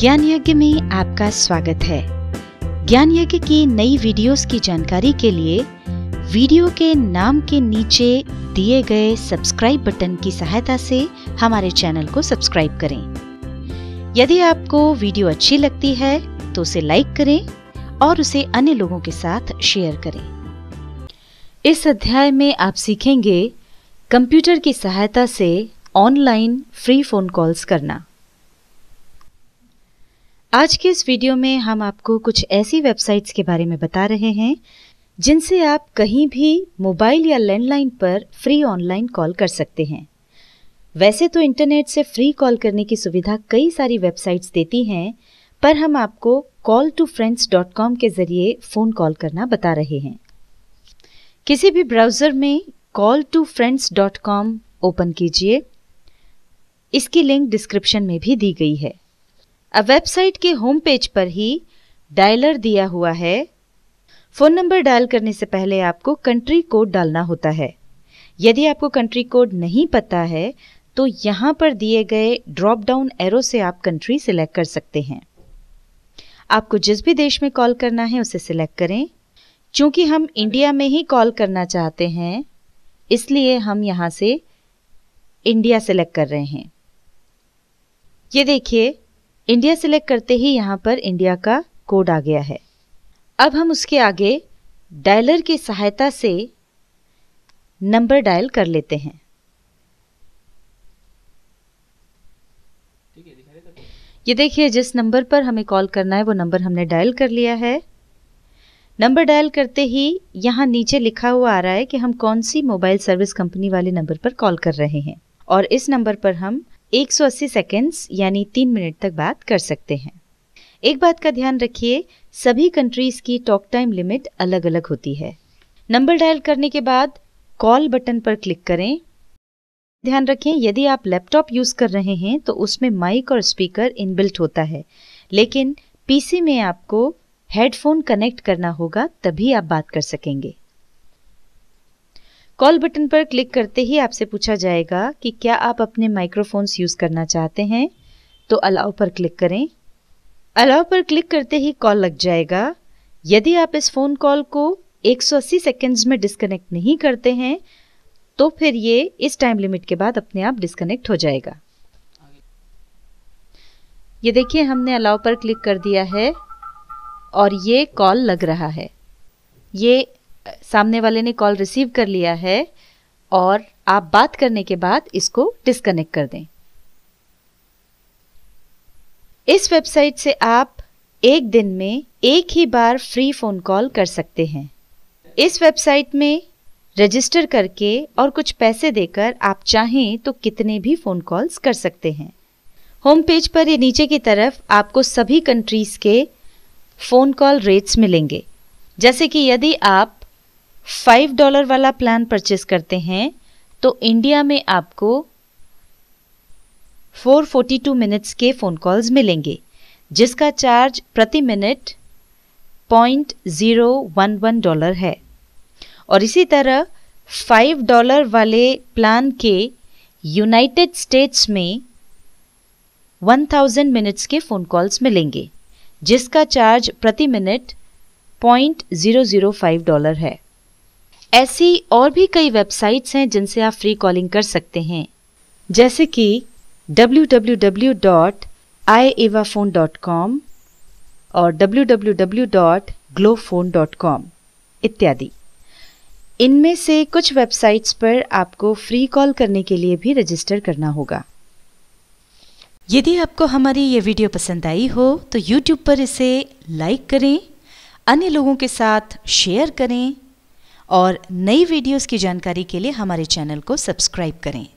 ज्ञान यज्ञ में आपका स्वागत है ज्ञान यज्ञ की नई वीडियोस की जानकारी के लिए वीडियो के नाम के नीचे दिए गए सब्सक्राइब बटन की सहायता से हमारे चैनल को सब्सक्राइब करें यदि आपको वीडियो अच्छी लगती है तो उसे लाइक करें और उसे अन्य लोगों के साथ शेयर करें इस अध्याय में आप सीखेंगे कंप्यूटर की सहायता से ऑनलाइन फ्री फोन कॉल्स करना आज के इस वीडियो में हम आपको कुछ ऐसी वेबसाइट्स के बारे में बता रहे हैं जिनसे आप कहीं भी मोबाइल या लैंडलाइन पर फ्री ऑनलाइन कॉल कर सकते हैं वैसे तो इंटरनेट से फ्री कॉल करने की सुविधा कई सारी वेबसाइट्स देती हैं पर हम आपको call to friends dot com के जरिए फ़ोन कॉल करना बता रहे हैं किसी भी ब्राउज़र में call to friends dot com open कीजिए इसकी लिंक डिस्क्रिप्शन में भी दी गई है अब वेबसाइट के होम पेज पर ही डायलर दिया हुआ है फ़ोन नंबर डायल करने से पहले आपको कंट्री कोड डालना होता है यदि आपको कंट्री कोड नहीं पता है तो यहां पर दिए गए ड्रॉप डाउन एरो से आप कंट्री सिलेक्ट कर सकते हैं आपको जिस भी देश में कॉल करना है उसे सिलेक्ट करें क्योंकि हम इंडिया में ही कॉल करना चाहते हैं इसलिए हम यहां से इंडिया सेलेक्ट कर रहे हैं ये देखिए इंडिया सेलेक्ट करते ही यहाँ पर इंडिया का कोड आ गया है अब हम उसके आगे डायलर की सहायता से नंबर डायल कर लेते हैं ये देखिए जिस नंबर पर हमें कॉल करना है वो नंबर हमने डायल कर लिया है नंबर डायल करते ही यहाँ नीचे लिखा हुआ आ रहा है कि हम कौन सी मोबाइल सर्विस कंपनी वाले नंबर पर कॉल कर रहे हैं और इस नंबर पर हम 180 सेकेंड्स यानी तीन मिनट तक बात कर सकते हैं एक बात का ध्यान रखिए सभी कंट्रीज की टॉक टाइम लिमिट अलग अलग होती है नंबर डायल करने के बाद कॉल बटन पर क्लिक करें ध्यान रखें यदि आप लैपटॉप यूज़ कर रहे हैं तो उसमें माइक और स्पीकर इनबिल्ट होता है लेकिन पीसी में आपको हेडफोन कनेक्ट करना होगा तभी आप बात कर सकेंगे कॉल बटन पर क्लिक करते ही आपसे पूछा जाएगा कि क्या आप अपने माइक्रोफोन्स यूज़ करना चाहते हैं तो अलाउ पर क्लिक करें अलाउ पर क्लिक करते ही कॉल लग जाएगा यदि आप इस फ़ोन कॉल को 180 सेकंड्स में डिस्कनेक्ट नहीं करते हैं तो फिर ये इस टाइम लिमिट के बाद अपने आप डिस्कनेक्ट हो जाएगा ये देखिए हमने अलाउ पर क्लिक कर दिया है और ये कॉल लग रहा है ये सामने वाले ने कॉल रिसीव कर लिया है और आप बात करने के बाद इसको डिस्कनेक्ट कर दें इस वेबसाइट से आप एक दिन में एक ही बार फ्री फ़ोन कॉल कर सकते हैं इस वेबसाइट में रजिस्टर करके और कुछ पैसे देकर आप चाहें तो कितने भी फ़ोन कॉल्स कर सकते हैं होम पेज पर ये नीचे की तरफ आपको सभी कंट्रीज़ के फ़ोन कॉल रेट्स मिलेंगे जैसे कि यदि आप फाइव डॉलर वाला प्लान परचेस करते हैं तो इंडिया में आपको 442 मिनट्स के फ़ोन कॉल्स मिलेंगे जिसका चार्ज प्रति minute point zero one one dollar है और इसी तरह फाइव डॉलर वाले प्लान के यूनाइटेड स्टेट्स में 1000 मिनट्स के फ़ोन कॉल्स मिलेंगे जिसका चार्ज प्रति minute point zero zero five dollar है ऐसी और भी कई वेबसाइट्स हैं जिनसे आप फ्री कॉलिंग कर सकते हैं जैसे कि www.ievaphone.com और www.glowphone.com इत्यादि इनमें से कुछ वेबसाइट्स पर आपको फ्री कॉल करने के लिए भी रजिस्टर करना होगा यदि आपको हमारी ये वीडियो पसंद आई हो तो YouTube पर इसे लाइक करें अन्य लोगों के साथ शेयर करें और नई वीडियोस की जानकारी के लिए हमारे चैनल को सब्सक्राइब करें